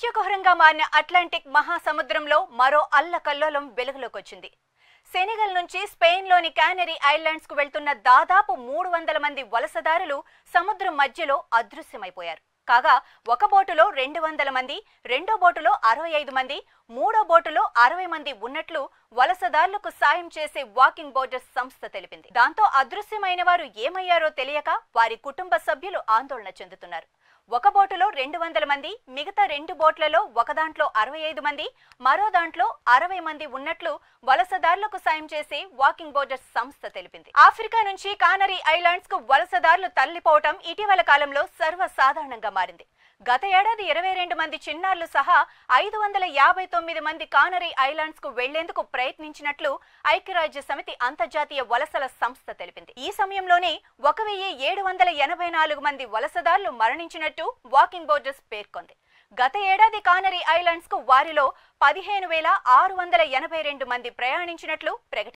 మృత్యుఘోరంగా మారిన అట్లాంటిక్ మహాసముద్రంలో మరో అల్లకల్లోలం వెలుగులోకొచ్చింది సెనెగల్ నుంచి స్పెయిన్లోని క్యానరీ ఐలాండ్స్ కు వెళ్తున్న దాదాపు మూడు వందల మంది వలసదారులు సముద్రం మధ్యలో అదృశ్యమైపోయారు కాగా ఒక బోటులో రెండు వందల మంది రెండో బోటులో అరవై ఐదు మంది మూడో బోటులో అరవై మంది ఉన్నట్లు వలసదారులకు సాయం చేసే వాకింగ్ బోటర్స్ సంస్థ తెలిపింది దాంతో అదృశ్యమైన వారు ఏమయ్యారో తెలియక వారి కుటుంబ సభ్యులు ఆందోళన చెందుతున్నారు ఒక బోటులో రెండు వందల మంది మిగతా రెండు బోట్లలో ఒక దాంట్లో అరవై ఐదు మంది మరో దాంట్లో అరవై మంది ఉన్నట్లు వలసదారులకు సాయం చేసే వాకింగ్ బోర్డర్స్ సంస్థ తెలిపింది ఆఫ్రికా నుంచి కానరీ ఐలాండ్స్ కు వలసదారులు తల్లిపోవటం ఇటీవల కాలంలో సర్వసాధారణంగా మారింది గత ఏడాది ఇరవై రెండు మంది చిన్నారులు సహా ఐదు వందల యాభై తొమ్మిది మంది కానరీ ఐలాండ్స్ కు వెళ్లేందుకు ప్రయత్నించినట్లు ఐక్యరాజ్య సమితి అంతర్జాతీయ వలసల సంస్థ తెలిపింది ఈ సమయంలోనే ఒక వెయ్యి ఏడు వందల ఎనభై నాలుగు మంది వలసదారులు మరణించినట్టు అంటూ వాకింగ్ బోర్డర్స్ పేర్కొంది గత ఏడాది కానరీ ఐలాండ్స్ కు వారిలో పదిహేను వేల ఆరు వందల ఎనభై రెండు మంది ప్రయాణించినట్లు ప్రకటించారు